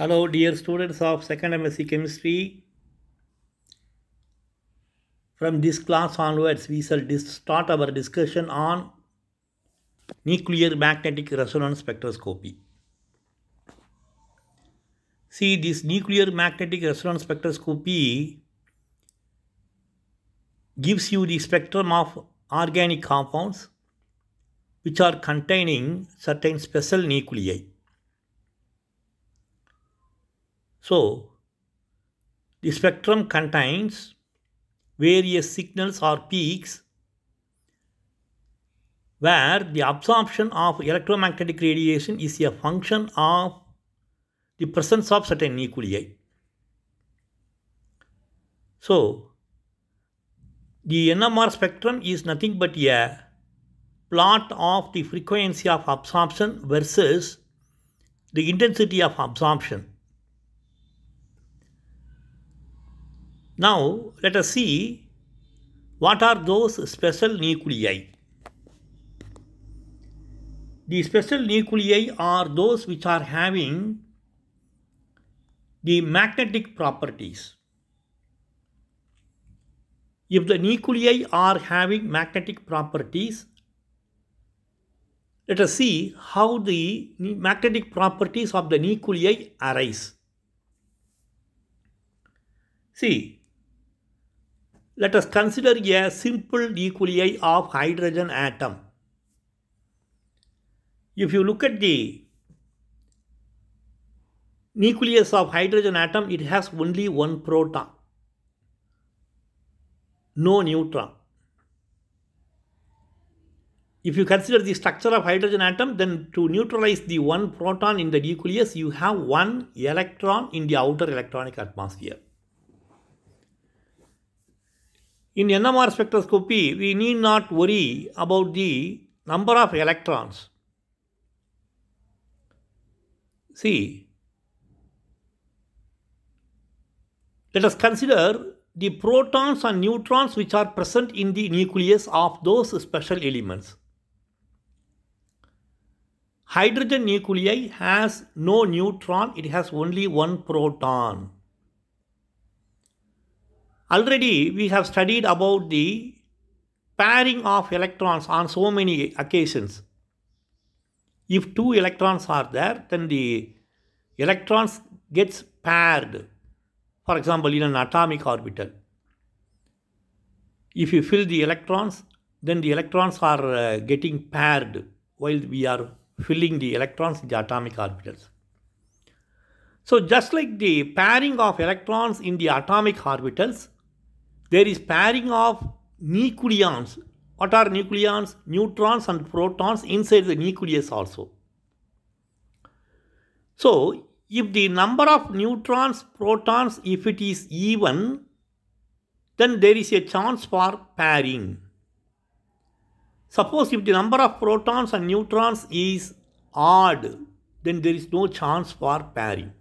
Hello dear students of 2nd MSc Chemistry. From this class onwards we shall start our discussion on nuclear magnetic resonance spectroscopy. See this nuclear magnetic resonance spectroscopy gives you the spectrum of organic compounds which are containing certain special nuclei. So, the spectrum contains various signals or peaks where the absorption of electromagnetic radiation is a function of the presence of certain nuclei. So, the NMR spectrum is nothing but a plot of the frequency of absorption versus the intensity of absorption. Now let us see what are those special nuclei. The special nuclei are those which are having the magnetic properties. If the nuclei are having magnetic properties, let us see how the magnetic properties of the nuclei arise. See, let us consider a simple nuclei of hydrogen atom. If you look at the nucleus of hydrogen atom, it has only one proton, no neutron. If you consider the structure of hydrogen atom, then to neutralize the one proton in the nucleus, you have one electron in the outer electronic atmosphere. In NMR spectroscopy, we need not worry about the number of electrons. See, let us consider the protons and neutrons which are present in the nucleus of those special elements. Hydrogen nuclei has no neutron, it has only one proton. Already we have studied about the pairing of electrons on so many occasions. If two electrons are there, then the electrons gets paired. For example, in an atomic orbital. If you fill the electrons, then the electrons are uh, getting paired while we are filling the electrons in the atomic orbitals. So just like the pairing of electrons in the atomic orbitals, there is pairing of nucleons. What are nucleons? Neutrons and protons inside the nucleus also. So, if the number of neutrons, protons, if it is even, then there is a chance for pairing. Suppose if the number of protons and neutrons is odd, then there is no chance for pairing.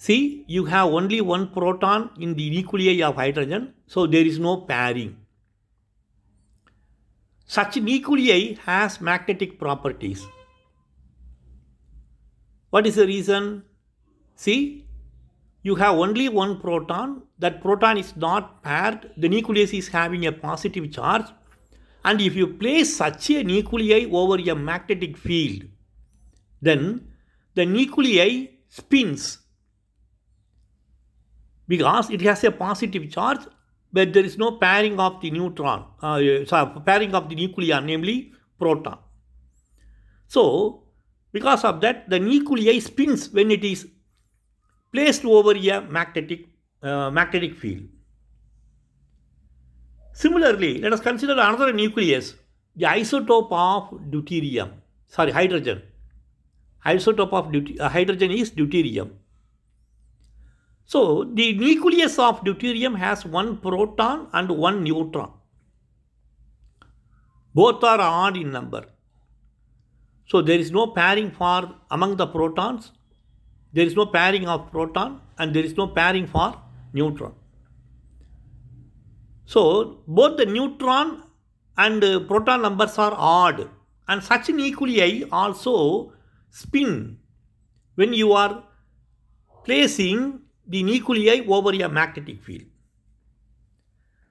See, you have only one proton in the nuclei of hydrogen, so there is no pairing. Such nuclei has magnetic properties. What is the reason? See, you have only one proton, that proton is not paired, the nucleus is having a positive charge and if you place such a nuclei over a magnetic field, then the nuclei spins because it has a positive charge but there is no pairing of the neutron, uh, sorry, pairing of the nucleus, namely proton. So, because of that, the nuclei spins when it is placed over a magnetic, uh, magnetic field. Similarly, let us consider another nucleus, the isotope of deuterium, sorry, hydrogen. Isotope of deut uh, hydrogen is deuterium. So the nucleus of deuterium has one proton and one neutron. Both are odd in number. So there is no pairing for among the protons. There is no pairing of proton and there is no pairing for neutron. So both the neutron and uh, proton numbers are odd and such nuclei also spin when you are placing the nuclei over a magnetic field.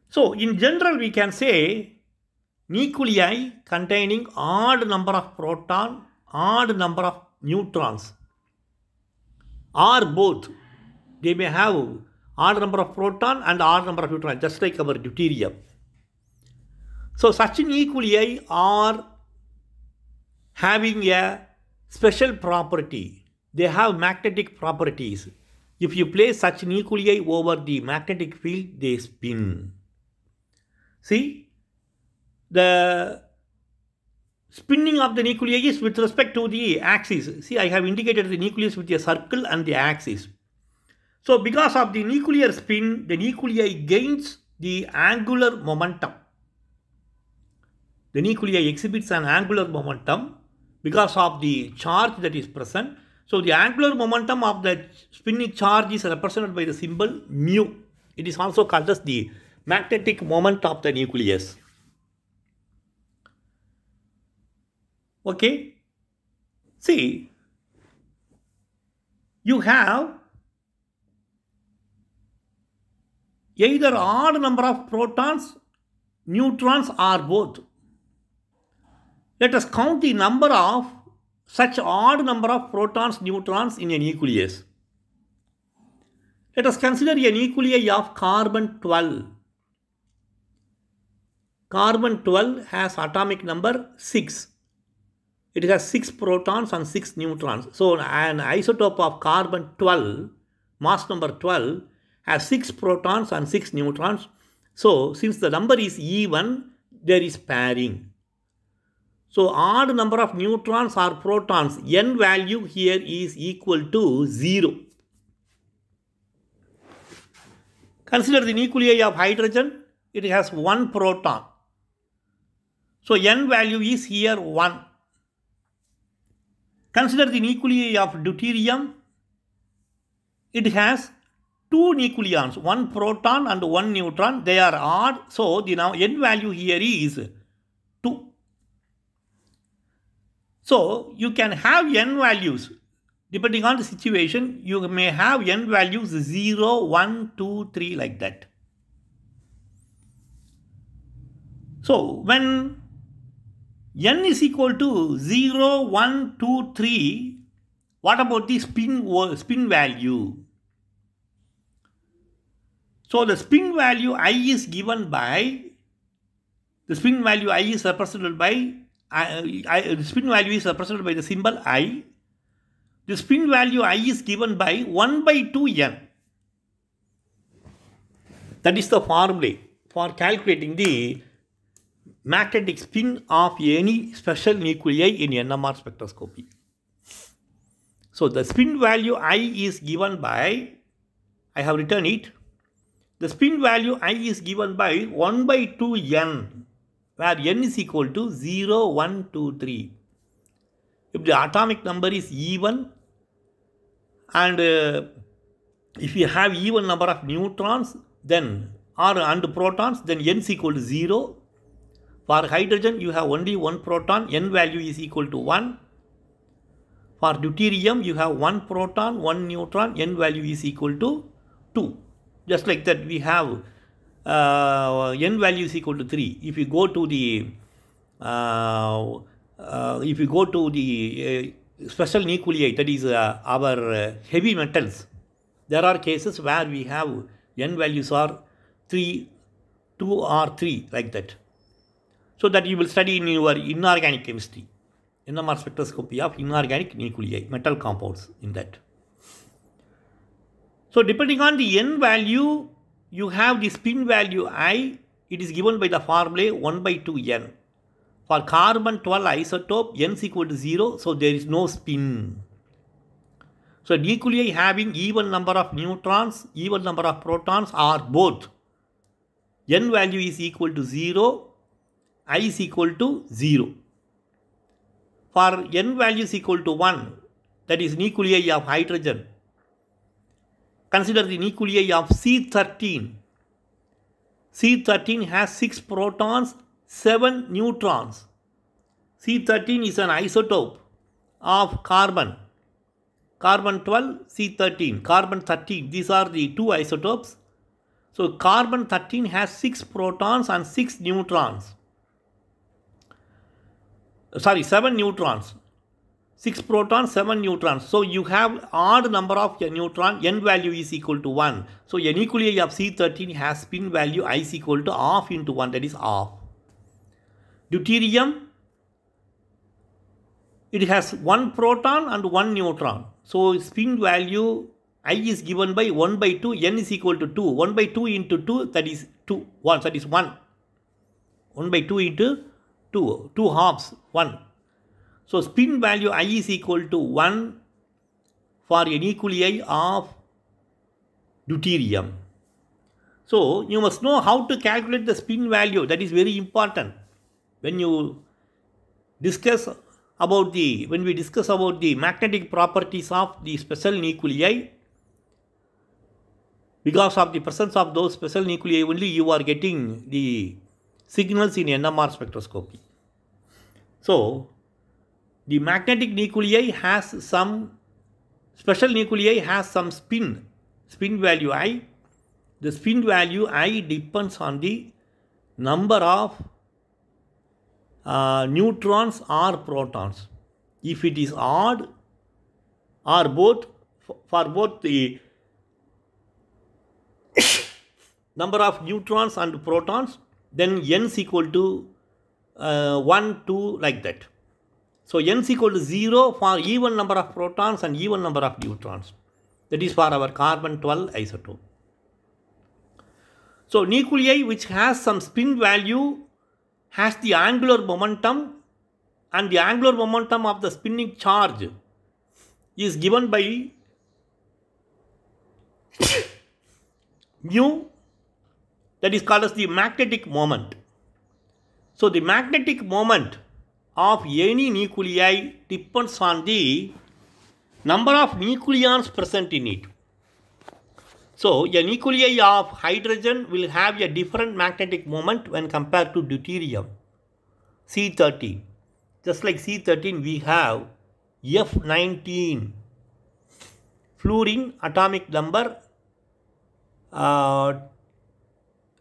So in general we can say nuclei containing odd number of proton, odd number of neutrons are both. They may have odd number of proton and odd number of neutrons just like our deuterium. So such nuclei are having a special property. They have magnetic properties if you place such nuclei over the magnetic field, they spin. See, the spinning of the nuclei is with respect to the axis. See, I have indicated the nucleus with a circle and the axis. So, because of the nuclear spin, the nuclei gains the angular momentum. The nuclei exhibits an angular momentum because of the charge that is present so the angular momentum of the spinning charge is represented by the symbol mu. It is also called as the magnetic moment of the nucleus. Okay. See, you have either odd number of protons, neutrons or both. Let us count the number of such odd number of protons, neutrons in a nucleus. Let us consider a nuclei of carbon 12. Carbon 12 has atomic number 6. It has 6 protons and 6 neutrons. So an isotope of carbon 12, mass number 12, has 6 protons and 6 neutrons. So since the number is even, there is pairing. So odd number of neutrons or protons, n value here is equal to 0. Consider the nuclei of hydrogen. It has one proton. So n value is here 1. Consider the nuclei of deuterium. It has two nucleons, one proton and one neutron. They are odd. So the n value here is So you can have n values. Depending on the situation, you may have n values 0, 1, 2, 3 like that. So when n is equal to 0, 1, 2, 3, what about the spin, spin value? So the spin value i is given by, the spin value i is represented by I, I, the spin value is represented by the symbol i. The spin value i is given by 1 by 2 n. That is the formula for calculating the magnetic spin of any special nuclei in NMR spectroscopy. So the spin value i is given by, I have written it, the spin value i is given by 1 by 2 n where n is equal to 0, 1, 2, 3. If the atomic number is even and uh, if you have even number of neutrons then or and protons then n is equal to 0. For hydrogen you have only one proton n value is equal to 1. For deuterium you have one proton one neutron n value is equal to 2. Just like that we have n value is equal to 3. If you go to the uh, uh, if you go to the uh, special nuclei, that is our heavy metals, there are cases where we have n values are 3, 2 or 3 like that. So that you will study in your inorganic chemistry. NMR spectroscopy of inorganic nuclei, metal compounds in that. So depending on the n value you have the spin value I, it is given by the formula 1 by 2n. For carbon 12 isotope, n is equal to 0, so there is no spin. So nuclei having even number of neutrons, even number of protons are both. n value is equal to 0, i is equal to 0. For n value is equal to 1, that is nuclei of hydrogen, Consider the nuclei of C13. C13 has 6 protons, 7 neutrons. C13 is an isotope of carbon. Carbon 12, C13, carbon 13. These are the two isotopes. So carbon 13 has 6 protons and 6 neutrons. Sorry, 7 neutrons. 6 protons, 7 neutrons. So you have odd number of neutron, n value is equal to 1. So an nuclei of C13 has spin value i is equal to half into 1 that is half. Deuterium, it has 1 proton and 1 neutron. So spin value i is given by 1 by 2, n is equal to 2. 1 by 2 into 2 that is 2, 1 that is 1. 1 by 2 into 2, 2 halves, 1. So spin value i is equal to 1 for an equally of deuterium. So you must know how to calculate the spin value. That is very important when you discuss about the when we discuss about the magnetic properties of the special nuclei. Because of the presence of those special nuclei only you are getting the signals in NMR spectroscopy. So the magnetic nuclei has some special nuclei has some spin spin value i the spin value i depends on the number of uh, neutrons or protons if it is odd or both for both the number of neutrons and protons then n is equal to uh, 1 2 like that so n is equal to 0 for even number of protons and even number of neutrons. That is for our carbon 12 isotope. So nuclei which has some spin value has the angular momentum and the angular momentum of the spinning charge is given by mu that is called as the magnetic moment. So the magnetic moment of any nuclei depends on the number of nucleons present in it. So, a nuclei of hydrogen will have a different magnetic moment when compared to deuterium, C13. Just like C13, we have F19, fluorine atomic number uh,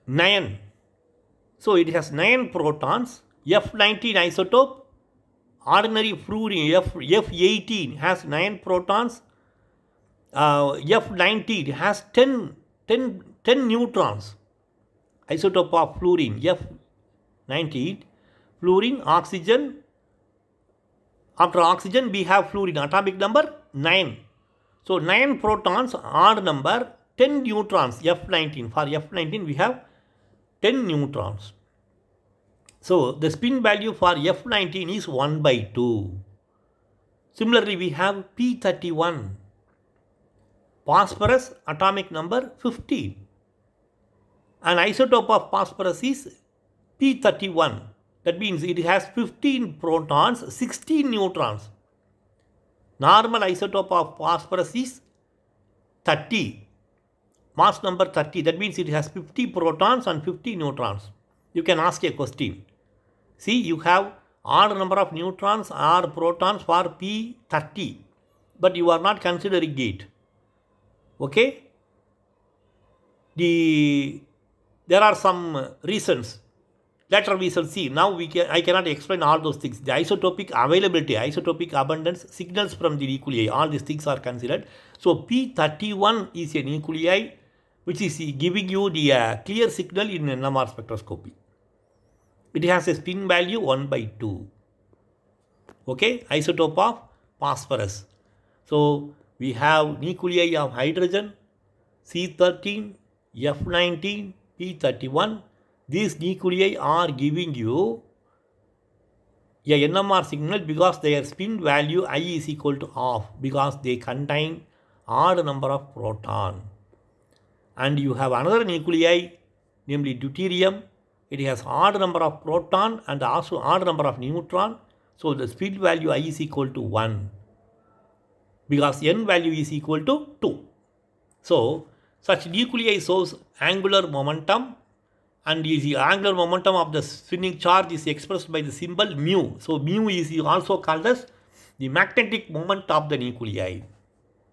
9. So, it has 9 protons, F19 isotope Ordinary fluorine F, 18 has 9 protons. Uh, F19 has 10, neutrons. Isotope of fluorine F98. Fluorine, oxygen. After oxygen, we have fluorine. Atomic number 9. So 9 protons, odd number, 10 neutrons, F19. For F19, we have 10 neutrons. So the spin value for F19 is 1 by 2. Similarly, we have P31, phosphorus atomic number 15. An isotope of phosphorus is P31. That means it has 15 protons, 16 neutrons. Normal isotope of phosphorus is 30. Mass number 30. That means it has 50 protons and 50 neutrons. You can ask a question. See, you have odd number of neutrons or protons for P30, but you are not considering it. Okay? The, there are some reasons. Later we shall see. Now we can, I cannot explain all those things. The isotopic availability, isotopic abundance, signals from the nuclei, all these things are considered. So P31 is a nuclei which is giving you the uh, clear signal in NMR spectroscopy it has a spin value 1 by 2. Okay, isotope of phosphorus. So we have nuclei of hydrogen, C13, F19, P31. These nuclei are giving you a NMR signal because their spin value i is equal to half because they contain odd number of proton. And you have another nuclei namely deuterium it has odd number of proton and also odd number of neutron. So the speed value i is equal to 1 because n value is equal to 2. So such nuclei shows angular momentum and the angular momentum of the spinning charge is expressed by the symbol mu. So mu is also called as the magnetic moment of the nuclei.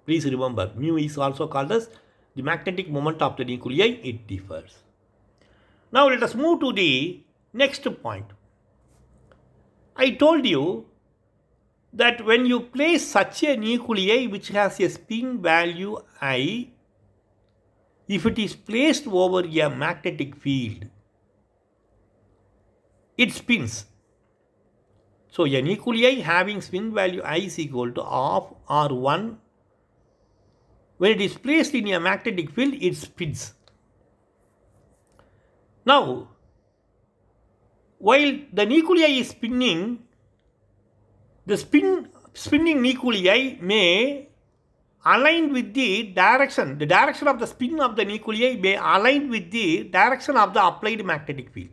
Please remember mu is also called as the magnetic moment of the nuclei it differs. Now let us move to the next point. I told you that when you place such an equilibrium which has a spin value i, if it is placed over a magnetic field, it spins. So an equilibrium having spin value i is equal to half r1. When it is placed in a magnetic field, it spins. Now, while the nuclei is spinning, the spin, spinning nuclei may align with the direction, the direction of the spin of the nuclei may align with the direction of the applied magnetic field.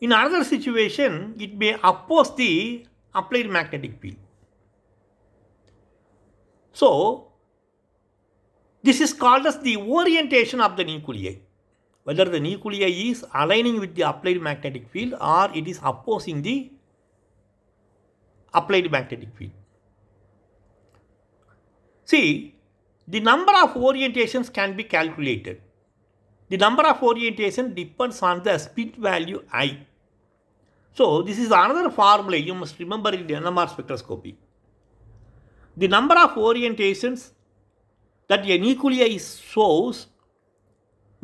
In another situation, it may oppose the applied magnetic field. So, this is called as the orientation of the nuclei whether the nuclei is aligning with the applied magnetic field or it is opposing the applied magnetic field. See, the number of orientations can be calculated. The number of orientation depends on the spin value i. So, this is another formula you must remember in the NMR spectroscopy. The number of orientations that a nuclei shows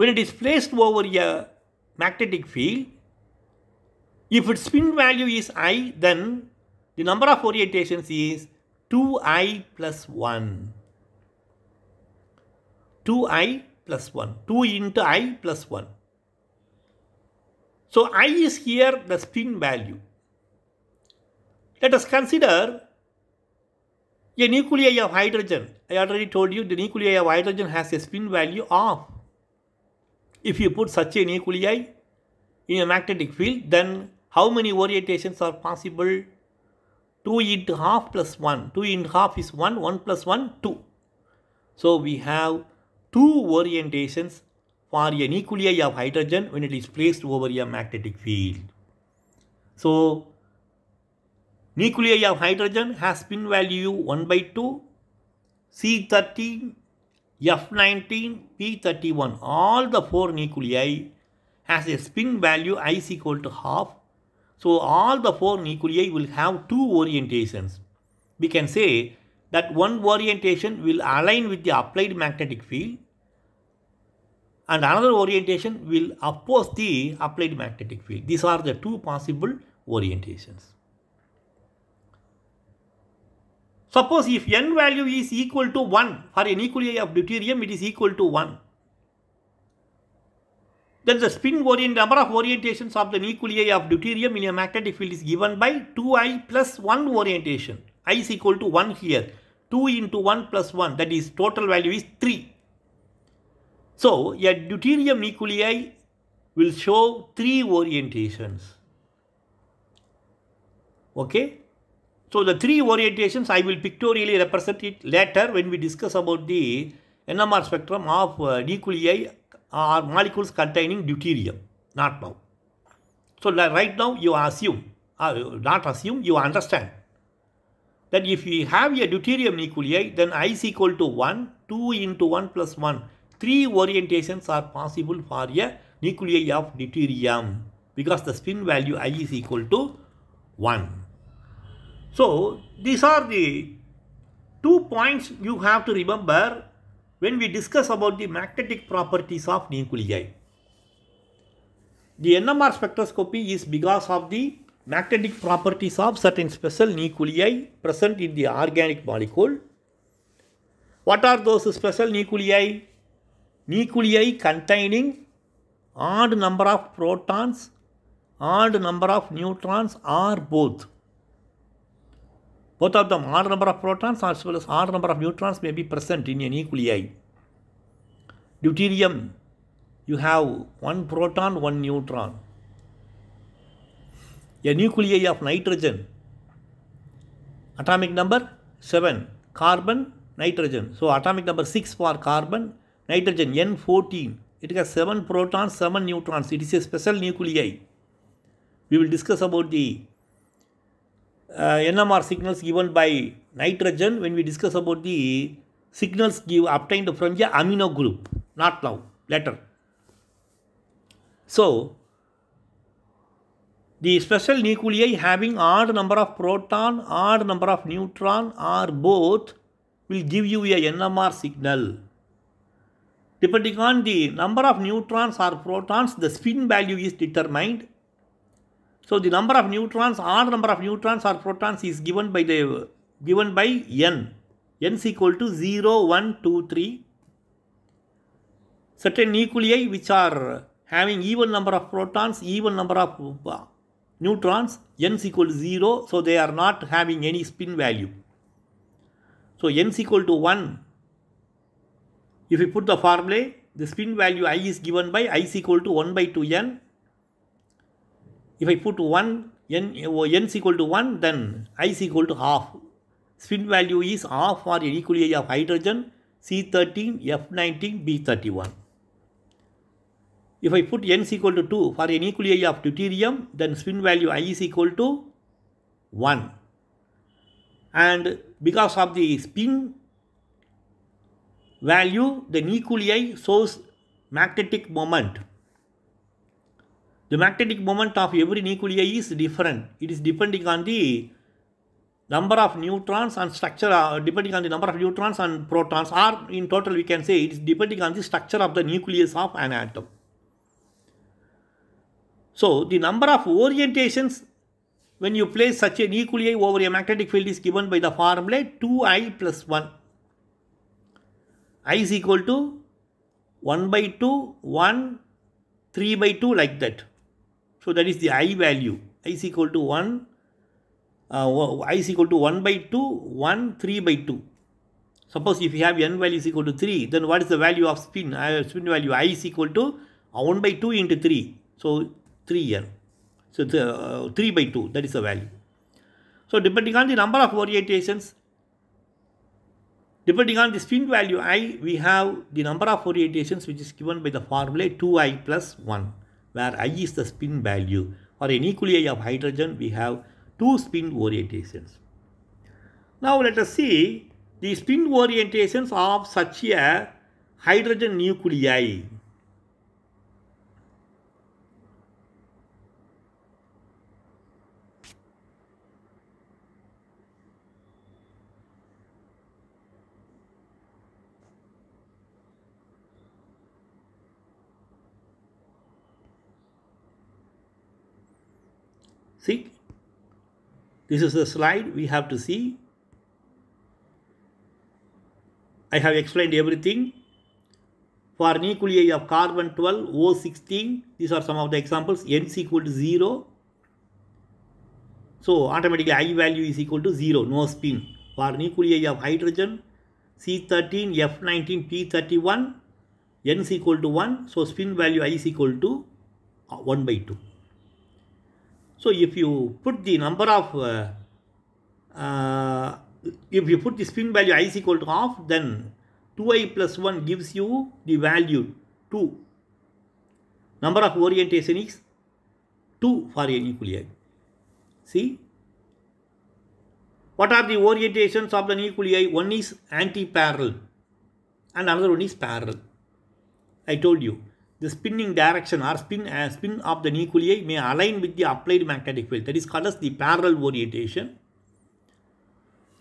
when it is placed over a magnetic field, if its spin value is i, then the number of orientations is 2i plus 1. 2i plus 1. 2 into i plus 1. So i is here the spin value. Let us consider a nuclei of hydrogen. I already told you the nuclei of hydrogen has a spin value of if you put such an nuclei in a magnetic field, then how many orientations are possible? 2 into half plus 1. 2 into half is 1. 1 plus 1, 2. So we have two orientations for a nuclei of hydrogen when it is placed over a magnetic field. So nuclei of hydrogen has spin value 1 by 2, C13 F19, P31, all the four nuclei has a spin value i is equal to half. So all the four nuclei will have two orientations. We can say that one orientation will align with the applied magnetic field and another orientation will oppose the applied magnetic field. These are the two possible orientations. Suppose if n value is equal to 1 for an equality of deuterium, it is equal to 1. Then the spin orient number of orientations of the nuclei of deuterium in a magnetic field is given by 2i plus 1 orientation. i is equal to 1 here. 2 into 1 plus 1 that is total value is 3. So a deuterium nuclei will show 3 orientations. Okay. So the three orientations, I will pictorially represent it later when we discuss about the NMR spectrum of uh, nuclei or molecules containing deuterium, not now. So right now you assume, uh, not assume, you understand that if we have a deuterium nuclei, then I is equal to 1, 2 into 1 plus 1. Three orientations are possible for a nuclei of deuterium because the spin value I is equal to 1. So these are the two points you have to remember when we discuss about the magnetic properties of nuclei. The NMR spectroscopy is because of the magnetic properties of certain special nuclei present in the organic molecule. What are those special nuclei? Nuclei containing odd number of protons, odd number of neutrons or both. Both of them, odd number of protons as well as odd number of neutrons may be present in an nuclei. Deuterium, you have one proton, one neutron. A nuclei of nitrogen, atomic number 7, carbon, nitrogen. So atomic number 6 for carbon, nitrogen N14. It has 7 protons, 7 neutrons. It is a special nuclei. We will discuss about the uh, NMR signals given by nitrogen when we discuss about the signals give, obtained from the amino group. Not now, later. So, the special nuclei having odd number of proton, odd number of neutron or both will give you a NMR signal. Depending on the number of neutrons or protons, the spin value is determined so the number of neutrons, R number of neutrons or protons is given by the given by n. n is equal to 0, 1, 2, 3. Certain nuclei which are having even number of protons, even number of uh, neutrons, n is equal to 0, so they are not having any spin value. So n is equal to 1. If we put the formula, the spin value i is given by i is equal to 1 by 2n if I put 1, n, n is equal to 1, then I is equal to half. Spin value is half for an equally of hydrogen C13, F19, B31. If I put n is equal to 2 for an nuclei of deuterium, then spin value i is equal to 1. And because of the spin value, the nuclei shows magnetic moment. The magnetic moment of every nuclei is different. It is depending on the number of neutrons and structure, uh, depending on the number of neutrons and protons, or in total we can say it is depending on the structure of the nucleus of an atom. So, the number of orientations when you place such a nuclei over a magnetic field is given by the formula 2i plus 1. i is equal to 1 by 2, 1, 3 by 2 like that. So that is the I value. I is equal to 1, uh, I is equal to 1 by 2, 1, 3 by 2. Suppose if you have n value is equal to 3, then what is the value of spin? Uh, spin value I is equal to uh, 1 by 2 into 3. So 3 here. So uh, 3 by 2, that is the value. So depending on the number of orientations, depending on the spin value i, we have the number of orientations which is given by the formula 2i plus 1 where i is the spin value. For a nuclei of hydrogen, we have two spin orientations. Now let us see the spin orientations of such a hydrogen nuclei. This is the slide we have to see. I have explained everything. For nuclei of carbon 12, O16, these are some of the examples, Nc equal to 0. So automatically I value is equal to 0, no spin. For nuclei of hydrogen, C13, F19, P31, N is equal to 1. So spin value I is equal to 1 by 2. So if you put the number of, uh, uh, if you put the spin value i is equal to half, then 2i plus 1 gives you the value 2. Number of orientation is 2 for an equilibrium. See? What are the orientations of the nuclei? One is anti-parallel and another one is parallel. I told you the spinning direction or spin uh, spin of the nuclei may align with the applied magnetic field. That is called as the parallel orientation.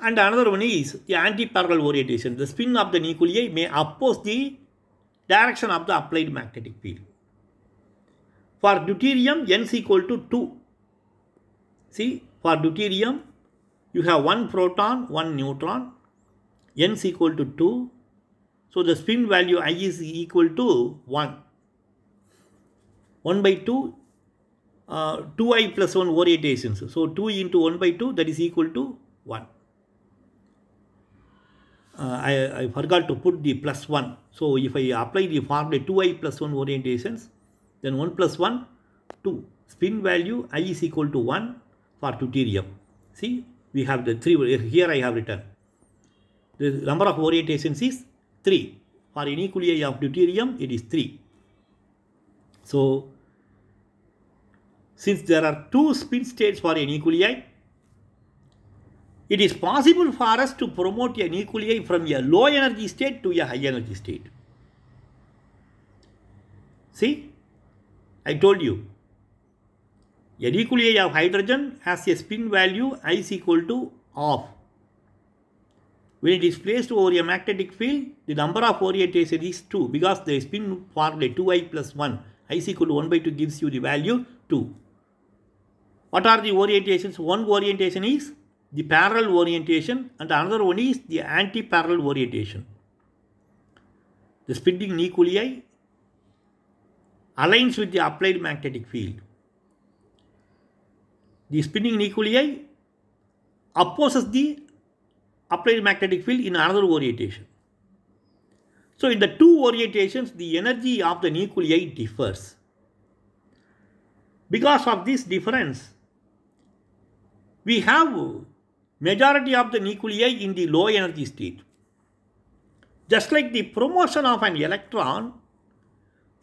And another one is the anti-parallel orientation. The spin of the nuclei may oppose the direction of the applied magnetic field. For deuterium, n is equal to 2. See, for deuterium, you have 1 proton, 1 neutron, n is equal to 2. So, the spin value i is equal to 1. 1 by 2 uh, 2i plus 1 orientations. So 2 into 1 by 2 that is equal to 1. Uh, I, I forgot to put the plus 1. So if I apply the formula 2i plus 1 orientations then 1 plus 1 2 spin value i is equal to 1 for deuterium. See we have the 3 here I have written. The number of orientations is 3 for inequality of deuterium it is 3. So, since there are two spin states for an equilibrity, it is possible for us to promote an equilibrium from a low energy state to a high energy state. See, I told you, an equilibrium of hydrogen has a spin value I is equal to half. When it is placed over a magnetic field, the number of orientations is 2 because the spin formed a 2i plus 1 is equal to 1 by 2 gives you the value 2. What are the orientations? One orientation is the parallel orientation and another one is the anti-parallel orientation. The spinning nuclei aligns with the applied magnetic field. The spinning nuclei opposes the applied magnetic field in another orientation. So in the two orientations, the energy of the nuclei differs. Because of this difference, we have majority of the nuclei in the low energy state. Just like the promotion of an electron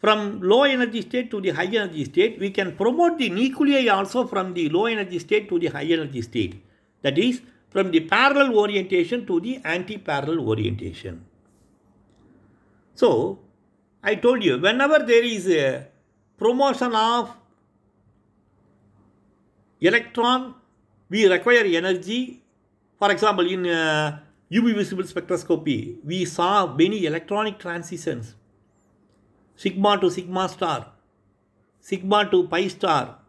from low energy state to the high energy state, we can promote the nuclei also from the low energy state to the high energy state. That is, from the parallel orientation to the anti-parallel orientation. So, I told you, whenever there is a promotion of electron, we require energy. For example, in uh, UV visible spectroscopy, we saw many electronic transitions, sigma to sigma star, sigma to pi star,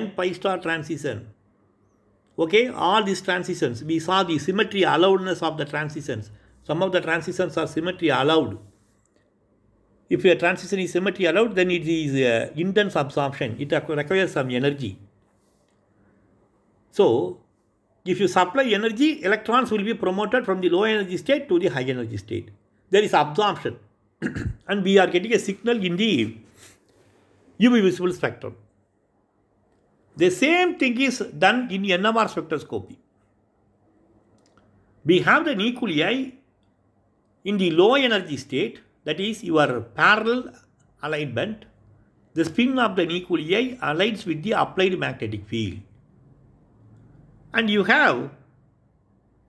n pi star transition. Okay, all these transitions, we saw the symmetry allowedness of the transitions. Some of the transitions are symmetry allowed. If a transition is symmetry allowed, then it is uh, intense absorption. It requires some energy. So, if you supply energy, electrons will be promoted from the low energy state to the high energy state. There is absorption. and we are getting a signal in the UV visible spectrum. The same thing is done in NMR spectroscopy. We have the nuclei in the low energy state that is your parallel alignment, the spin of the nuclei aligns with the applied magnetic field. And you have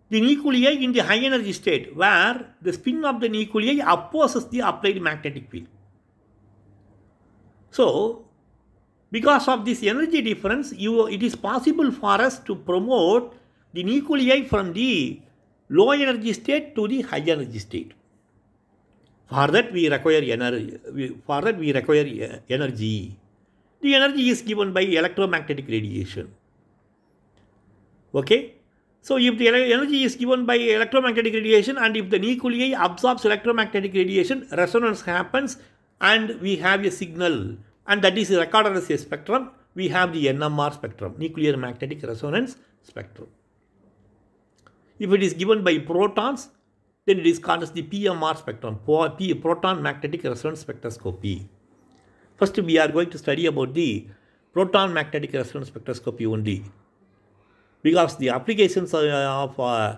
the nuclei in the high energy state where the spin of the nuclei opposes the applied magnetic field. So, because of this energy difference, you, it is possible for us to promote the nuclei from the low energy state to the high energy state. For that we require energy. For that we require energy. The energy is given by electromagnetic radiation. Okay. So if the energy is given by electromagnetic radiation and if the nuclei absorbs electromagnetic radiation, resonance happens and we have a signal and that is recorded as a spectrum. We have the NMR spectrum, nuclear magnetic resonance spectrum. If it is given by protons, then it is called as the PMR spectrum, proton magnetic resonance spectroscopy. First, we are going to study about the proton magnetic resonance spectroscopy only. Because the applications of, uh,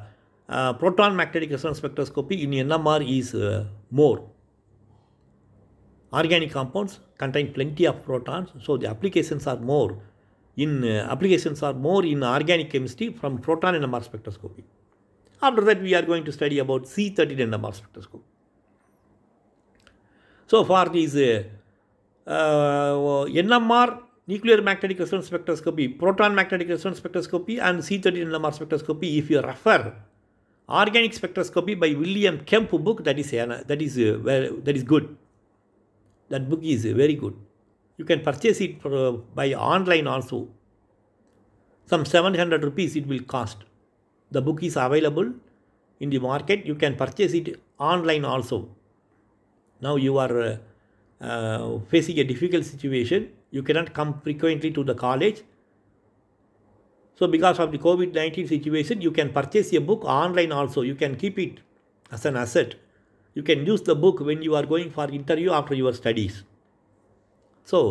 uh, proton magnetic resonance spectroscopy in NMR is uh, more. Organic compounds contain plenty of protons, so the applications are more in uh, applications are more in organic chemistry from proton NMR spectroscopy. After that, we are going to study about C13 NMR spectroscope. So far, these uh, NMR nuclear magnetic resonance spectroscopy, proton magnetic resonance spectroscopy, and C13 NMR spectroscopy. If you refer organic spectroscopy by William Kemp book, that is uh, that is uh, well, that is good. That book is very good. You can purchase it for, uh, by online also. Some 700 rupees it will cost the book is available in the market you can purchase it online also now you are uh, uh facing a difficult situation you cannot come frequently to the college so because of the covid-19 situation you can purchase a book online also you can keep it as an asset you can use the book when you are going for interview after your studies so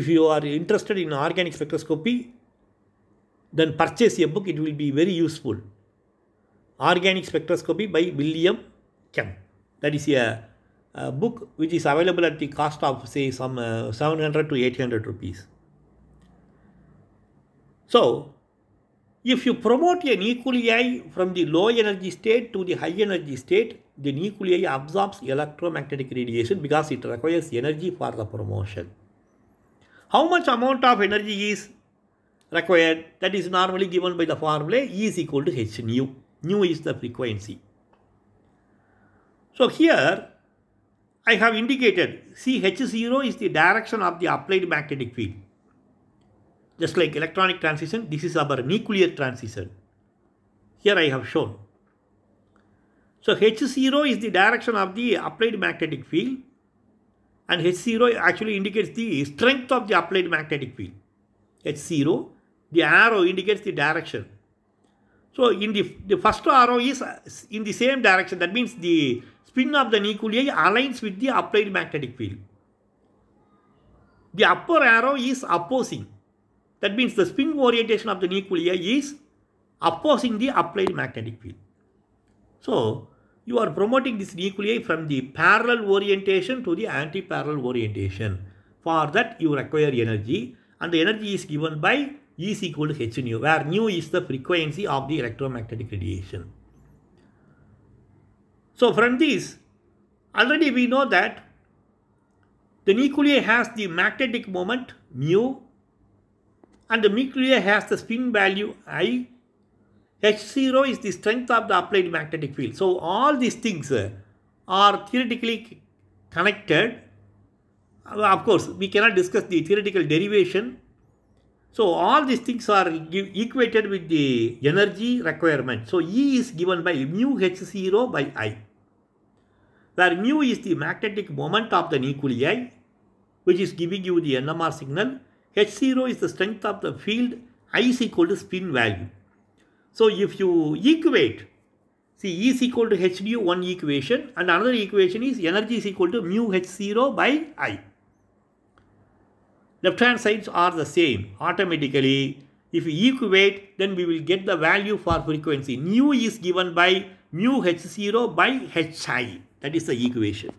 if you are interested in organic spectroscopy then purchase a book, it will be very useful. Organic Spectroscopy by William Kemp. That is a, a book which is available at the cost of say some uh, 700 to 800 rupees. So, if you promote a nuclei from the low energy state to the high energy state, the nuclei absorbs electromagnetic radiation because it requires energy for the promotion. How much amount of energy is required that is normally given by the formula E is equal to h nu. Nu is the frequency. So here I have indicated C H0 is the direction of the applied magnetic field. Just like electronic transition, this is our nuclear transition. Here I have shown. So H0 is the direction of the applied magnetic field and H0 actually indicates the strength of the applied magnetic field. H0 the arrow indicates the direction. So in the, the first arrow is in the same direction. That means the spin of the nuclei aligns with the applied magnetic field. The upper arrow is opposing. That means the spin orientation of the nuclei is opposing the applied magnetic field. So, you are promoting this nuclei from the parallel orientation to the anti-parallel orientation. For that, you require energy and the energy is given by E is equal to h nu, where nu is the frequency of the electromagnetic radiation. So from this, already we know that the nucleus has the magnetic moment mu and the nucleus has the spin value i. H0 is the strength of the applied magnetic field. So all these things uh, are theoretically connected. Of course, we cannot discuss the theoretical derivation so all these things are equated with the energy requirement. So E is given by mu H0 by I, where mu is the magnetic moment of the nuclei, which is giving you the NMR signal. H0 is the strength of the field, I is equal to spin value. So if you equate, see E is equal to h nu one equation and another equation is energy is equal to mu H0 by I. Left hand sides are the same. Automatically, if we equate, then we will get the value for frequency. Nu is given by mu h0 by hi. That is the equation.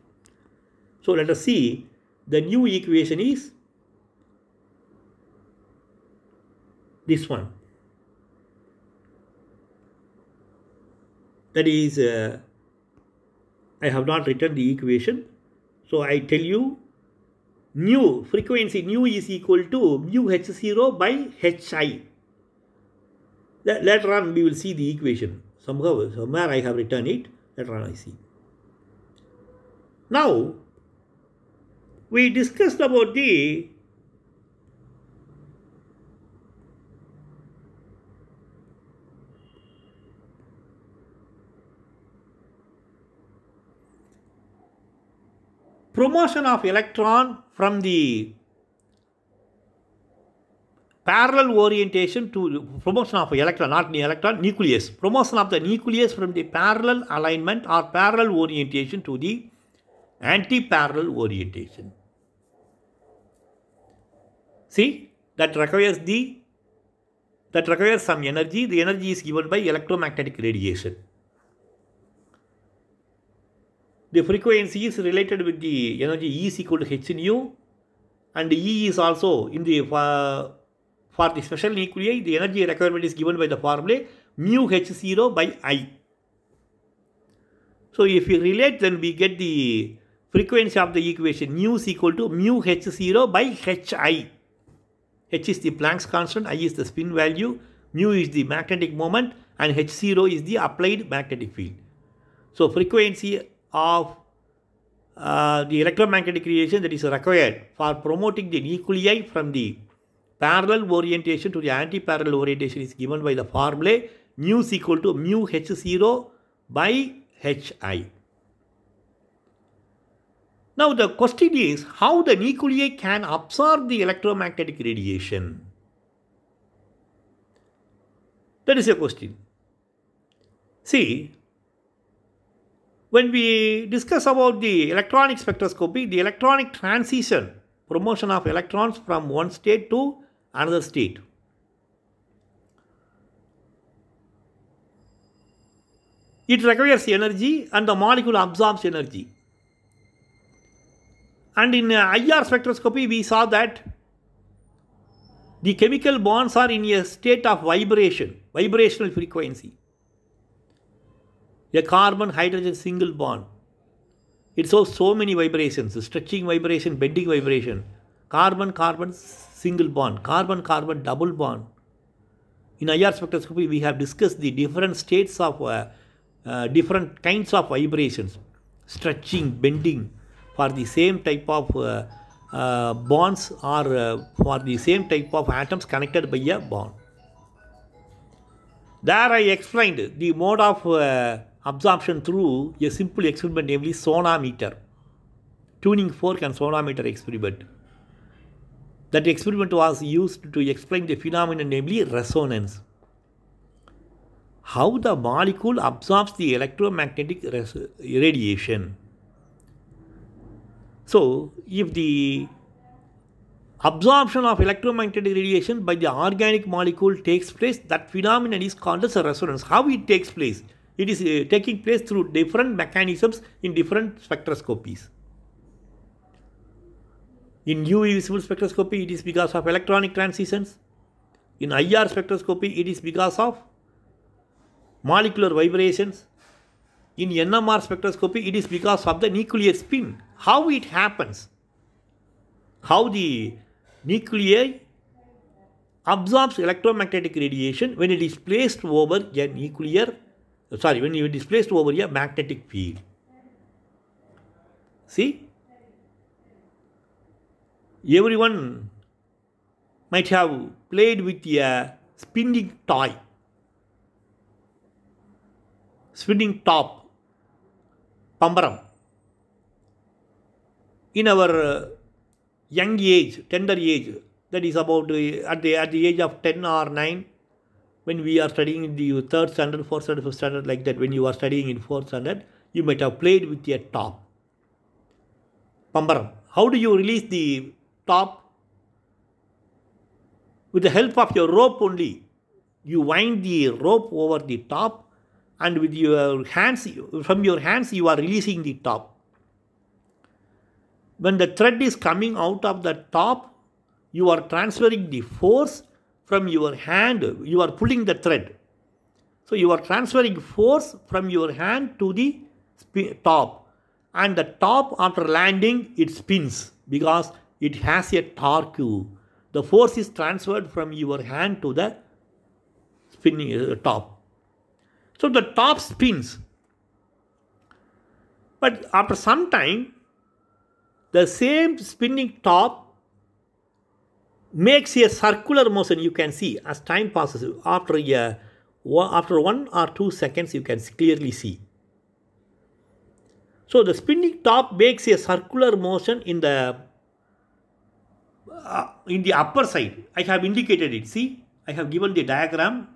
So let us see. The new equation is this one. That is, uh, I have not written the equation. So I tell you nu frequency nu is equal to mu h0 by hi later on we will see the equation somehow somewhere I have written it later on I see now we discussed about the promotion of electron from the parallel orientation to promotion of electron, not the electron, nucleus. Promotion of the nucleus from the parallel alignment or parallel orientation to the anti-parallel orientation. See, that requires the that requires some energy. The energy is given by electromagnetic radiation. The frequency is related with the energy E is equal to h nu and E is also in the uh, for the special nuclei the energy requirement is given by the formula mu h0 by I. So if we relate then we get the frequency of the equation mu is equal to mu h0 by hi. h is the Planck's constant, i is the spin value, mu is the magnetic moment and h0 is the applied magnetic field. So frequency of uh, the electromagnetic radiation that is required for promoting the nuclei from the parallel orientation to the anti-parallel orientation is given by the formula, mu is equal to mu h0 by hi. Now the question is how the nuclei can absorb the electromagnetic radiation. That is a question. See, when we discuss about the electronic spectroscopy, the electronic transition, promotion of electrons from one state to another state. It requires energy and the molecule absorbs energy. And in uh, IR spectroscopy, we saw that the chemical bonds are in a state of vibration, vibrational frequency. A carbon hydrogen single bond. It shows so many vibrations, stretching vibration, bending vibration. Carbon carbon single bond, carbon carbon double bond. In IR spectroscopy, we have discussed the different states of uh, uh, different kinds of vibrations, stretching, bending for the same type of uh, uh, bonds or uh, for the same type of atoms connected by a bond. There I explained the mode of uh, absorption through a simple experiment namely sonometer, tuning fork and sonometer experiment. That experiment was used to explain the phenomenon namely resonance. How the molecule absorbs the electromagnetic radiation. So, if the absorption of electromagnetic radiation by the organic molecule takes place, that phenomenon is called as a resonance. How it takes place? It is uh, taking place through different mechanisms in different spectroscopies. In UV visible spectroscopy, it is because of electronic transitions. In IR spectroscopy, it is because of molecular vibrations. In NMR spectroscopy, it is because of the nuclear spin. How it happens? How the nuclei absorbs electromagnetic radiation when it is placed over a nuclear sorry, when you are displaced over here, magnetic field. See? Everyone might have played with a spinning toy, spinning top, pambaram. In our uh, young age, tender age, that is about uh, at the, at the age of 10 or 9, when we are studying in the third standard, fourth standard, fifth standard, like that, when you are studying in fourth standard, you might have played with a top. Pambaram. How do you release the top? With the help of your rope only. You wind the rope over the top and with your hands, from your hands, you are releasing the top. When the thread is coming out of the top, you are transferring the force from your hand, you are pulling the thread. So you are transferring force from your hand to the top. And the top after landing, it spins because it has a torque. The force is transferred from your hand to the spinning uh, top. So the top spins. But after some time, the same spinning top makes a circular motion you can see as time passes after a after one or two seconds you can clearly see so the spinning top makes a circular motion in the uh, in the upper side i have indicated it see i have given the diagram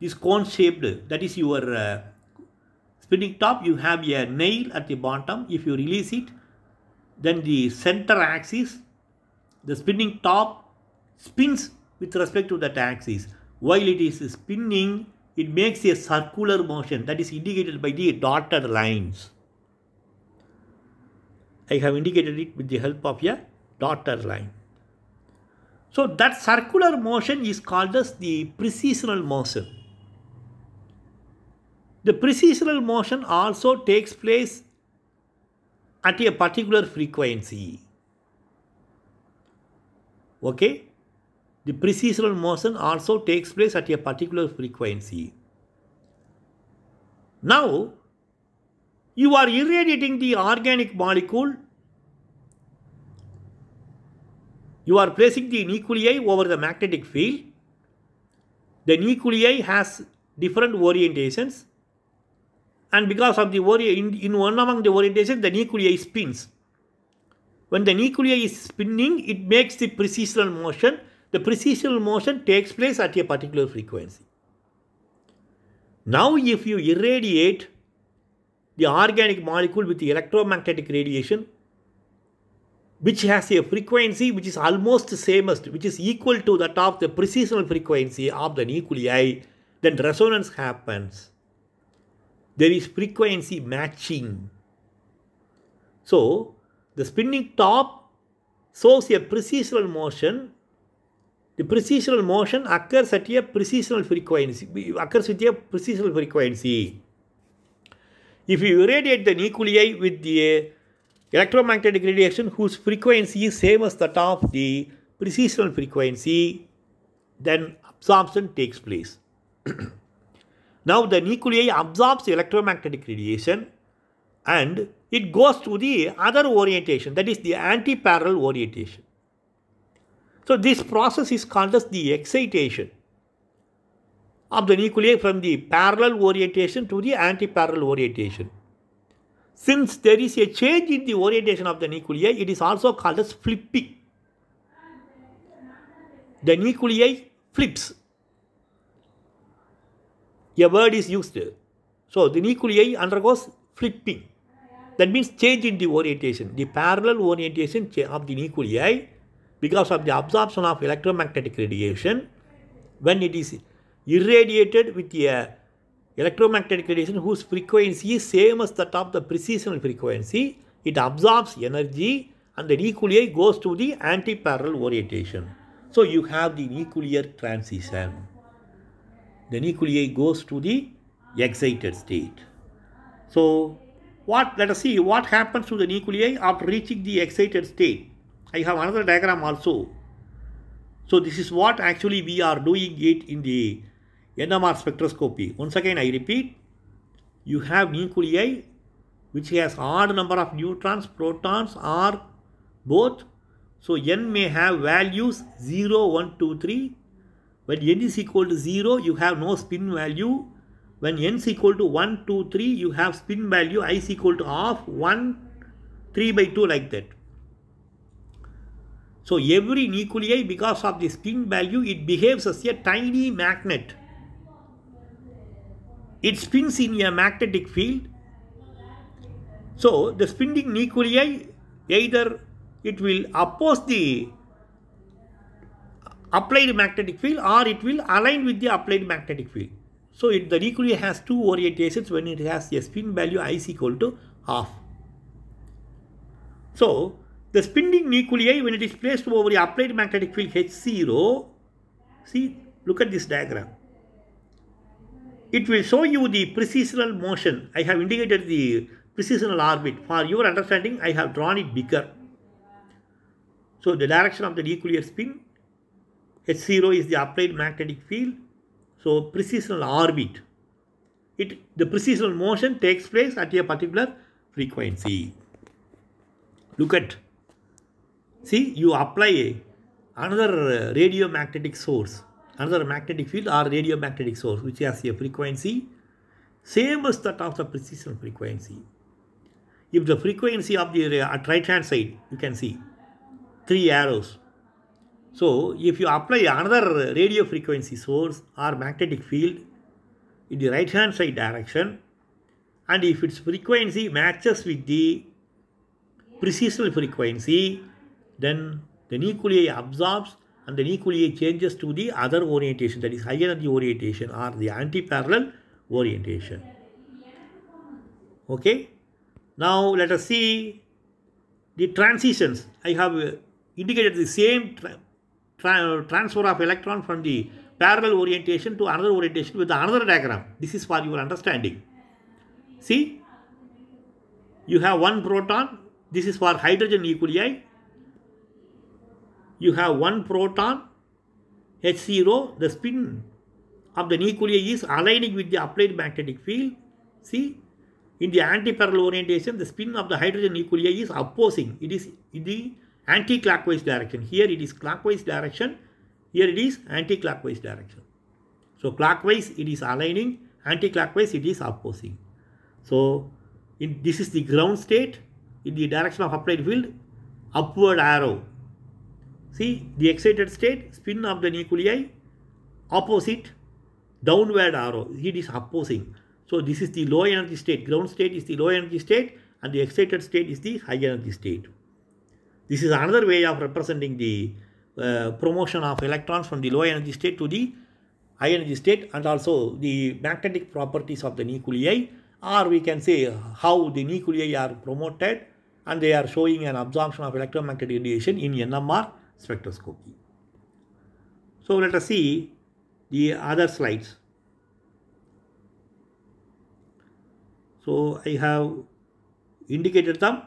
this cone shaped that is your uh, spinning top you have a nail at the bottom if you release it then the center axis the spinning top spins with respect to that axis. While it is spinning, it makes a circular motion that is indicated by the dotted lines. I have indicated it with the help of a dotted line. So that circular motion is called as the precessional motion. The precessional motion also takes place at a particular frequency. Okay, the precessional motion also takes place at a particular frequency. Now, you are irradiating the organic molecule. You are placing the nuclei over the magnetic field. The nuclei has different orientations. And because of the in, in one among the orientations, the nuclei spins. When the nuclei is spinning, it makes the precessional motion the precessional motion takes place at a particular frequency. Now if you irradiate the organic molecule with the electromagnetic radiation which has a frequency which is almost same as which is equal to that of the precessional frequency of the nuclei then resonance happens there is frequency matching so the spinning top shows a precessional motion the precisional motion occurs at a precisional frequency, occurs with a precisional frequency. If you irradiate the nuclei with the electromagnetic radiation whose frequency is same as that of the precisional frequency, then absorption takes place. now the nuclei absorbs electromagnetic radiation and it goes to the other orientation, that is the anti-parallel orientation. So this process is called as the excitation of the nuclei from the parallel orientation to the anti-parallel orientation. Since there is a change in the orientation of the nuclei, it is also called as flipping. The nuclei flips. A word is used. So the nuclei undergoes flipping. That means change in the orientation. The parallel orientation of the nuclei because of the absorption of electromagnetic radiation when it is irradiated with a electromagnetic radiation whose frequency is same as that of the precision frequency it absorbs energy and the nuclei goes to the anti-parallel orientation so you have the nuclear transition the nuclei goes to the excited state so what let us see what happens to the nuclei after reaching the excited state I have another diagram also. So this is what actually we are doing it in the NMR spectroscopy. Once again I repeat, you have nuclei which has odd number of neutrons, protons or both. So n may have values 0, 1, 2, 3. When n is equal to 0, you have no spin value. When n is equal to 1, 2, 3, you have spin value i is equal to half 1, 3 by 2 like that. So every nuclei because of the spin value it behaves as a tiny magnet. It spins in a magnetic field. So the spinning nuclei either it will oppose the applied magnetic field or it will align with the applied magnetic field. So it, the nuclei has two orientations when it has a spin value i is equal to half. So the spinning nuclei when it is placed over the applied magnetic field H0, see look at this diagram. It will show you the precisional motion. I have indicated the precisional orbit. For your understanding, I have drawn it bigger. So the direction of the nuclear spin, H0 is the applied magnetic field, so precisional orbit. It, the precisional motion takes place at a particular frequency. Look at See, you apply another uh, radiomagnetic source, another magnetic field or radiomagnetic source which has a frequency same as that of the precision frequency. If the frequency of the uh, at right hand side, you can see three arrows. So, if you apply another uh, radio frequency source or magnetic field in the right hand side direction and if its frequency matches with the precision frequency, then the nuclei absorbs and the nuclei changes to the other orientation that is higher energy orientation or the anti-parallel orientation. Okay. Now let us see the transitions. I have uh, indicated the same tra tra transfer of electron from the parallel orientation to another orientation with another diagram. This is for your understanding. See, you have one proton. This is for hydrogen nuclei you have one proton H0 the spin of the nuclei is aligning with the applied magnetic field see in the anti-parallel orientation the spin of the hydrogen nuclei is opposing it is in the anti-clockwise direction here it is clockwise direction here it is anti-clockwise direction so clockwise it is aligning anti-clockwise it is opposing so in, this is the ground state in the direction of applied field upward arrow See the excited state, spin of the nuclei, opposite, downward arrow, it is opposing. So this is the low energy state, ground state is the low energy state and the excited state is the high energy state. This is another way of representing the uh, promotion of electrons from the low energy state to the high energy state and also the magnetic properties of the nuclei or we can say how the nuclei are promoted and they are showing an absorption of electromagnetic radiation in NMR spectroscopy. So let us see the other slides. So I have indicated them.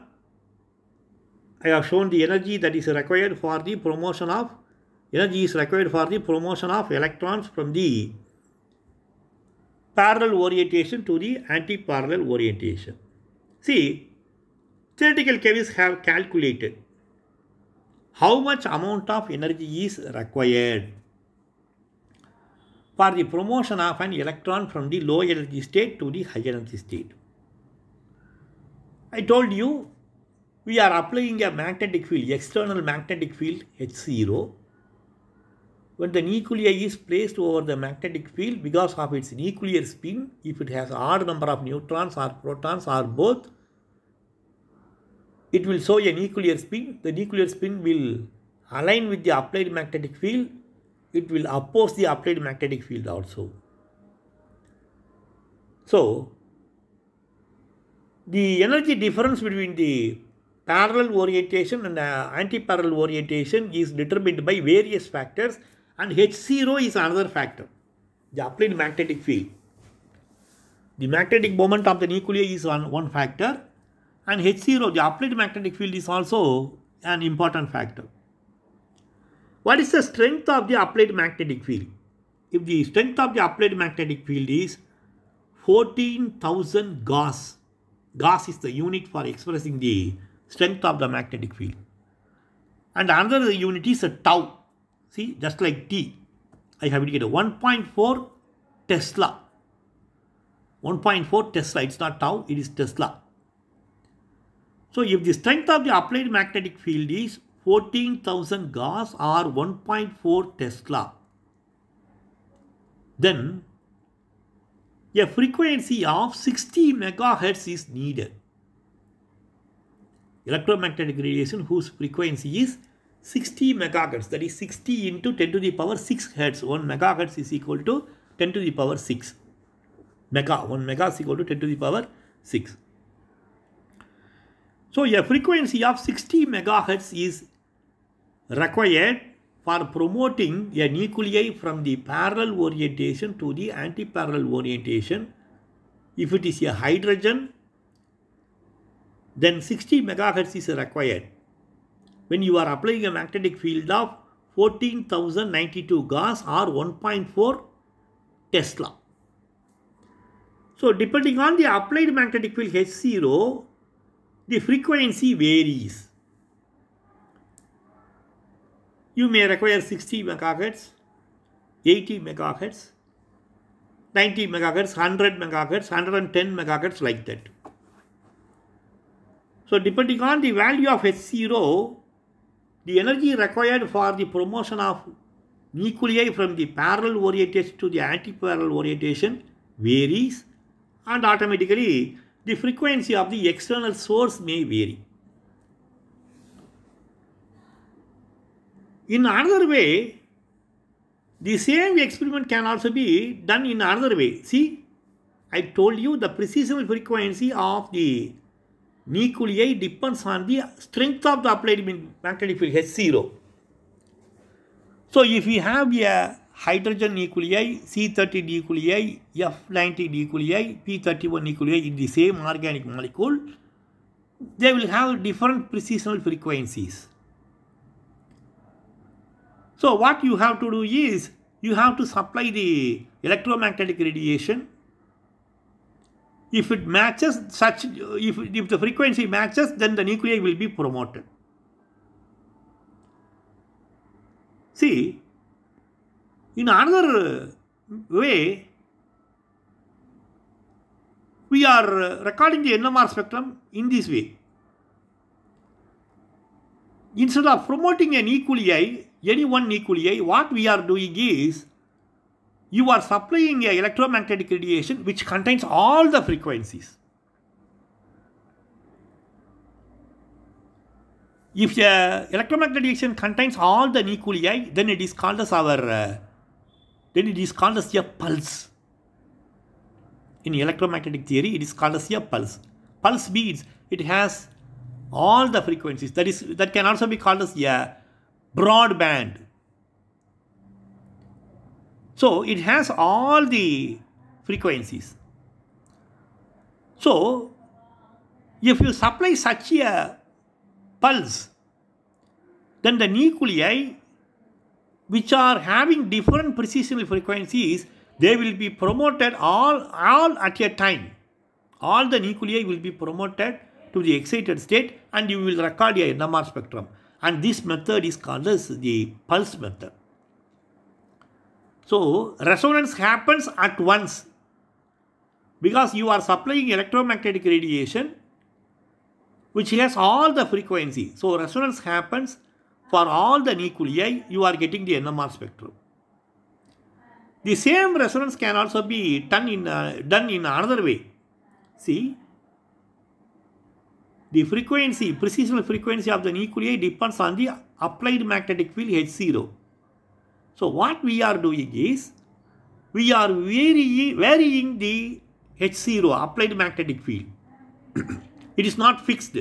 I have shown the energy that is required for the promotion of energy is required for the promotion of electrons from the parallel orientation to the anti-parallel orientation. See, theoretical chemists have calculated how much amount of energy is required for the promotion of an electron from the low energy state to the high energy state. I told you we are applying a magnetic field, external magnetic field H0. When the nucleus is placed over the magnetic field because of its nuclear spin, if it has odd number of neutrons or protons or both, it will show a nuclear spin. The nuclear spin will align with the applied magnetic field. It will oppose the applied magnetic field also. So, the energy difference between the parallel orientation and uh, anti-parallel orientation is determined by various factors and H0 is another factor, the applied magnetic field. The magnetic moment of the nuclei is one, one factor and H0, the applied magnetic field is also an important factor. What is the strength of the applied magnetic field? If the strength of the applied magnetic field is 14,000 Gauss, Gauss is the unit for expressing the strength of the magnetic field. And another unit is a tau. See, just like T, I have indicated 1.4 Tesla. 1.4 Tesla, it's not tau, it is Tesla. So if the strength of the applied magnetic field is 14,000 Gauss or 1.4 Tesla, then a frequency of 60 megahertz is needed. Electromagnetic radiation whose frequency is 60 megahertz that is 60 into 10 to the power 6 hertz 1 megahertz is equal to 10 to the power 6 mega 1 mega is equal to 10 to the power 6 so a frequency of 60 megahertz is required for promoting a nuclei from the parallel orientation to the anti-parallel orientation. If it is a hydrogen, then 60 megahertz is required. When you are applying a magnetic field of 14,092 Gauss or 1.4 Tesla. So depending on the applied magnetic field H0, the frequency varies. You may require 60 megahertz, 80 megahertz, 90 megahertz, 100 megahertz, 110 megahertz like that. So depending on the value of H0, the energy required for the promotion of nuclei from the parallel orientation to the anti-parallel orientation varies and automatically the frequency of the external source may vary. In another way, the same experiment can also be done in another way. See, I told you the precise frequency of the nuclei depends on the strength of the applied magnetic field H0. So if we have a hydrogen nuclei, C30 nuclei, F90 nuclei, P31 nuclei in the same organic molecule, they will have different precisional frequencies. So what you have to do is, you have to supply the electromagnetic radiation. If it matches such, if, if the frequency matches, then the nuclei will be promoted. See, in another way, we are recording the NMR spectrum in this way. Instead of promoting an equal i, any one equal i, what we are doing is you are supplying a electromagnetic radiation which contains all the frequencies. If the electromagnetic radiation contains all the nuclei, then it is called as our uh, then it is called as a pulse. In electromagnetic theory, it is called as a pulse. Pulse means it has all the frequencies. That is that can also be called as a broadband. So it has all the frequencies. So if you supply such a pulse, then the nuclei which are having different precisional frequencies, they will be promoted all, all at a time. All the nuclei will be promoted to the excited state and you will record your NMR spectrum. And this method is called as the pulse method. So, resonance happens at once because you are supplying electromagnetic radiation which has all the frequency. So, resonance happens for all the nuclei, you are getting the NMR spectrum. The same resonance can also be done in, uh, done in another way. See, the frequency, precision frequency of the nuclei depends on the applied magnetic field H0. So what we are doing is, we are varying, varying the H0, applied magnetic field. it is not fixed.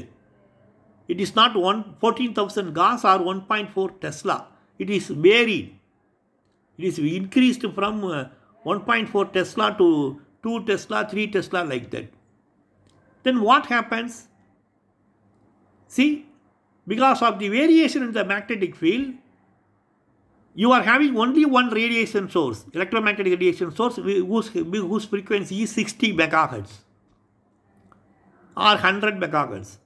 It is not 14,000 Gauss or 1.4 Tesla. It is varied. It is increased from uh, 1.4 Tesla to 2 Tesla, 3 Tesla like that. Then what happens? See, because of the variation in the magnetic field, you are having only one radiation source, electromagnetic radiation source, whose, whose frequency is 60 megahertz or 100 megahertz.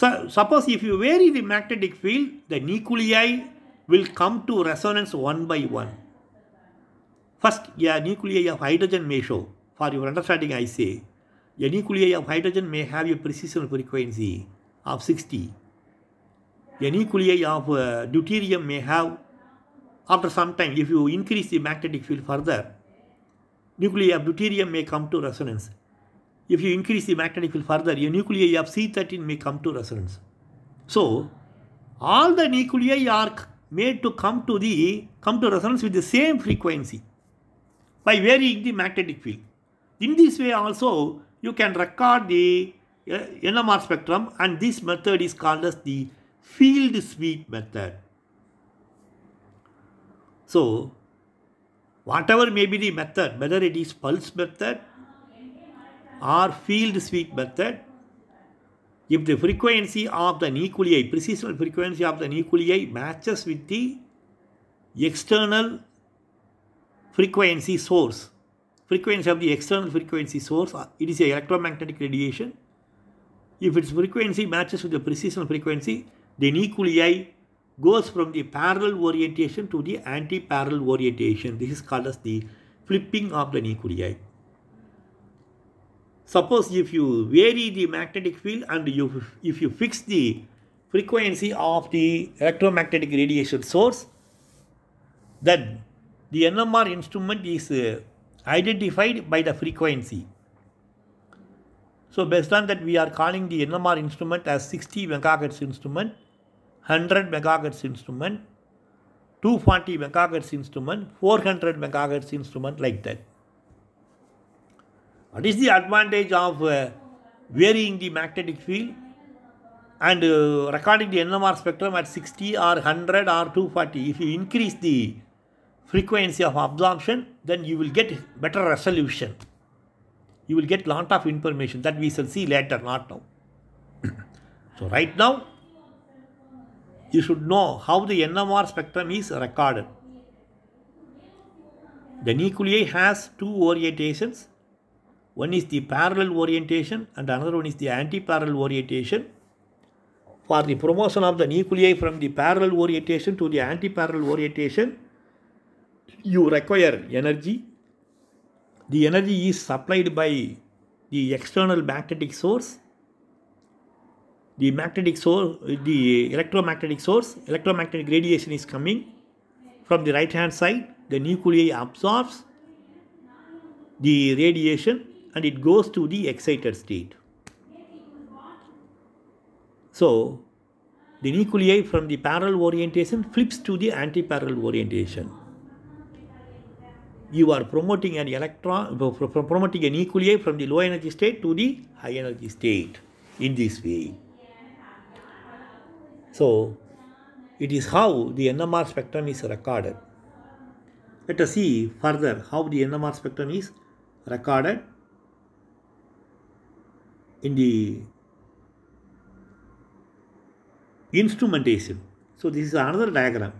So suppose if you vary the magnetic field, the nuclei will come to resonance one by one. First, a nuclei of hydrogen may show. For your understanding, I say, a nuclei of hydrogen may have a precision frequency of 60. A nuclei of uh, deuterium may have, after some time, if you increase the magnetic field further, nuclei of deuterium may come to resonance. If you increase the magnetic field further, your nuclei of C13 may come to resonance. So, all the nuclei are made to come to the come to resonance with the same frequency by varying the magnetic field. In this way also, you can record the uh, NMR spectrum and this method is called as the field sweep method. So, whatever may be the method, whether it is pulse method or field sweep method if the frequency of the nuclei, precision frequency of the nuclei matches with the external frequency source, frequency of the external frequency source, uh, it is a electromagnetic radiation. If its frequency matches with the precision frequency, the nuclei goes from the parallel orientation to the anti-parallel orientation. This is called as the flipping of the nuclei. Suppose if you vary the magnetic field and you if you fix the frequency of the electromagnetic radiation source, then the NMR instrument is uh, identified by the frequency. So based on that we are calling the NMR instrument as 60 megahertz instrument, 100 megahertz instrument, 240 megahertz instrument, 400 megahertz instrument like that. What is the advantage of uh, varying the magnetic field and uh, recording the NMR spectrum at 60 or 100 or 240? If you increase the frequency of absorption, then you will get better resolution. You will get lot of information that we shall see later, not now. so right now, you should know how the NMR spectrum is recorded. The nuclei has two orientations one is the parallel orientation and another one is the anti-parallel orientation. For the promotion of the nuclei from the parallel orientation to the anti-parallel orientation, you require energy. The energy is supplied by the external magnetic source. The magnetic source, the electromagnetic source, electromagnetic radiation is coming from the right hand side. The nuclei absorbs the radiation and it goes to the excited state. So, the nuclei from the parallel orientation flips to the anti-parallel orientation. You are promoting an electron, promoting a nuclei from the low energy state to the high energy state in this way. So, it is how the NMR spectrum is recorded. Let us see further how the NMR spectrum is recorded in the instrumentation. So this is another diagram.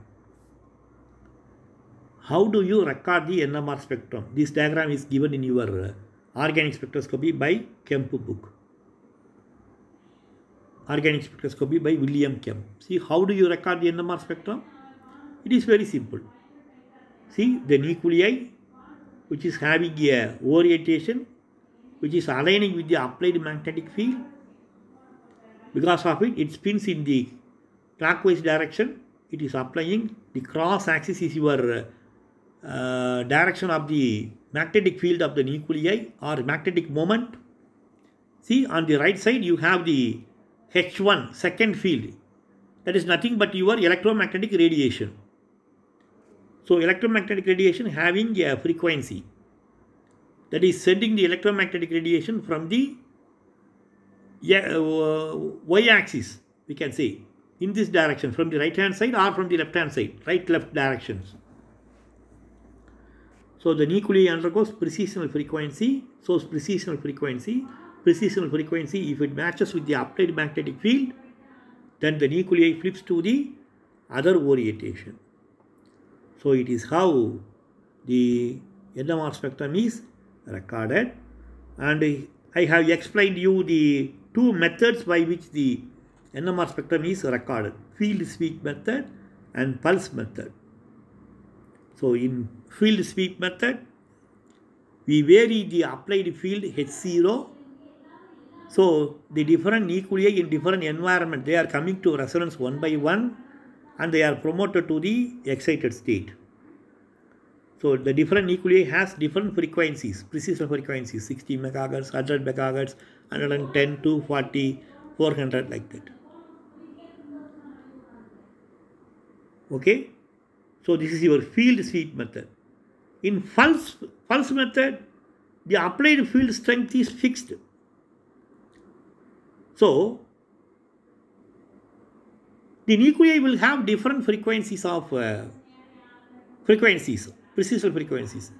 How do you record the NMR spectrum? This diagram is given in your uh, organic spectroscopy by Kemp book. Organic spectroscopy by William Kemp. See how do you record the NMR spectrum? It is very simple. See the nuclei which is having a orientation which is aligning with the applied magnetic field. Because of it, it spins in the clockwise direction. It is applying the cross axis is your uh, direction of the magnetic field of the nuclei or magnetic moment. See on the right side you have the H1 second field that is nothing but your electromagnetic radiation. So electromagnetic radiation having a frequency that is sending the electromagnetic radiation from the uh, y-axis, we can say, in this direction, from the right-hand side or from the left-hand side, right-left directions. So the nuclei undergoes precisional frequency, source precisional frequency, precisional frequency, if it matches with the applied magnetic field, then the nuclei flips to the other orientation. So it is how the NMR spectrum is recorded and I have explained you the two methods by which the NMR spectrum is recorded field sweep method and pulse method. So in field sweep method we vary the applied field H0 so the different nuclei in different environment they are coming to resonance one by one and they are promoted to the excited state. So the different nuclei has different frequencies, precision frequencies, 60 megahertz, 100 megahertz, 110 to 40, 400 like that. Okay. So this is your field sweep method. In pulse, pulse method, the applied field strength is fixed. So the nuclei will have different frequencies of uh, frequencies precise frequencies.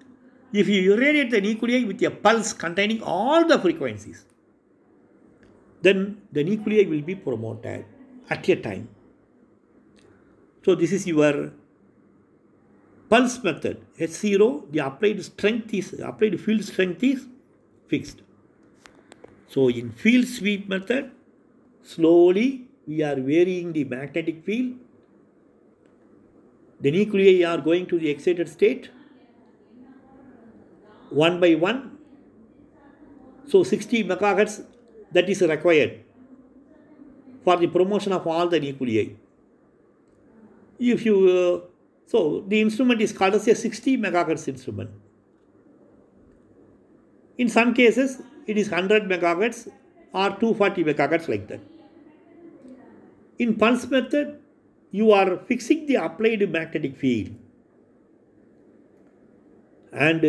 If you irradiate the nuclei with a pulse containing all the frequencies, then the nuclei will be promoted at a time. So this is your pulse method. H0, the applied strength is, applied field strength is fixed. So in field sweep method, slowly we are varying the magnetic field the nuclei are going to the excited state one by one. So 60 megahertz that is required for the promotion of all the nuclei. If you uh, so the instrument is called as a 60 megahertz instrument. In some cases, it is 100 megahertz or 240 megahertz like that. In pulse method, you are fixing the applied magnetic field. And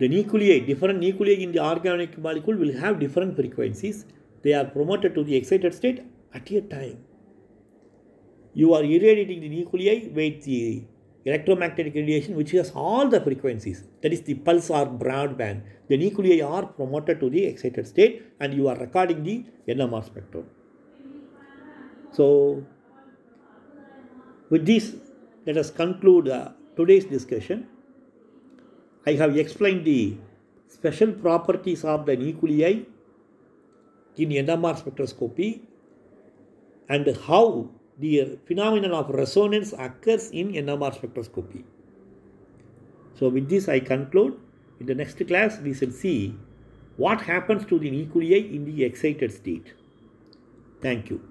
the nuclei, different nuclei in the organic molecule will have different frequencies. They are promoted to the excited state at a time. You are irradiating the nuclei with the electromagnetic radiation which has all the frequencies that is the pulse or broadband the nuclei are promoted to the excited state and you are recording the NMR spectrum so with this, let us conclude uh, today's discussion. I have explained the special properties of the nuclei in NMR spectroscopy and how the phenomenon of resonance occurs in NMR spectroscopy. So with this I conclude. In the next class we shall see what happens to the nuclei in the excited state. Thank you.